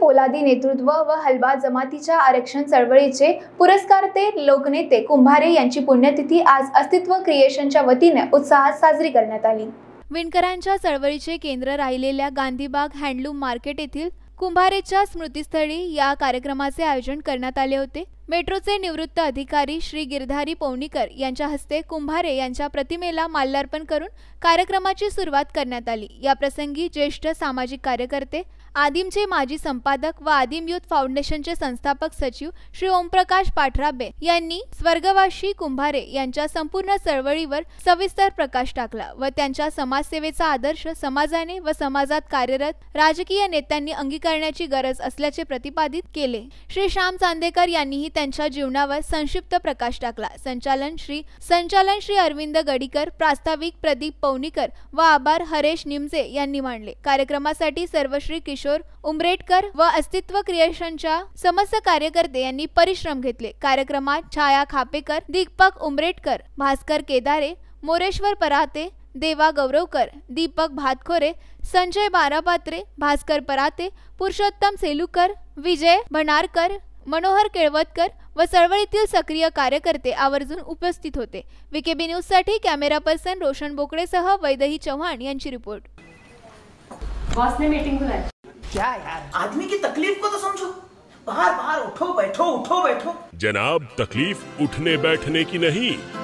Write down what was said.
पोलादी नेतृत्व व हलवा जमातीच्या आरक्षण चळवळीचे पुरस्कारते लोकनेते कुंभारे यांची पुण्यतिथी आज अस्तित्व क्रिएशनच्या वतीने उत्साहात साजरी करण्यात आली विणकरांच्या चळवळीचे केंद्र राहिलेल्या गांधीबाग हँडलूम मार्केट येथील कुंभारेच्या स्मृतीस्थळी या कार्यक्रमाचे आयोजन करण्यात आले होते मेट्रोचे निवृत्त अधिकारी श्री गिरधारी पवनीकर यांच्या हस्ते कुंभारे यांच्या प्रतिमेला माल्यार्पण करून कार्यक्रमाची सुरुवात करण्यात आली प्रसंगी ज्येष्ठ सामाजिक कार्यकर्ते आदिमचे माजी संपादक व आदिम युथ फाउंडेशनचे संस्थापक सचिव श्री ओमप्रकाश पाठराबे यांनी स्वर्गवासी कुंभारे यांच्या संपूर्ण चळवळीवर सविस्तर प्रकाश टाकला व त्यांच्या समाजसेवेचा आदर्श समाजाने व समाजात कार्यरत राजकीय नेत्यांनी अंगीकारण्याची गरज असल्याचे प्रतिपादित केले श्री श्याम चांदेकर यांनीही त्यांच्या जीवनावर संक्षिप्त प्रकाश टाकला संचालन श्री संचालन श्री अरविंद गडीकर प्रास्ताविक प्रदीप पवनीकर व आभार हरेश निमजे यांनी मांडले कार्यक्रमासाठी सर्व किशोर उमरेटकर व अस्तित्व क्रिएशनच्या समस्त कार्यकर्ते यांनी परिश्रम घेतले कार्यक्रमात छाया खापेकर दीपक उमरेटकर भास्कर केदारे मोरेश्वर पराते देवा गौरवकर दीपक भातखोरे संजय बारापात्रे भास्कर पराते पुरुषोत्तम सेलुकर विजय भणारकर मनोहर केळवतकर व चळवळीतील सक्रिय कार्यकर्ते आवर्जून उपस्थित होते विकेबी साठी कॅमेरा पर्सन रोशन बोकडेसह वैदही चव्हाण यांची रिपोर्ट ने जनाब तकलीफ उठने बैठने की नहीं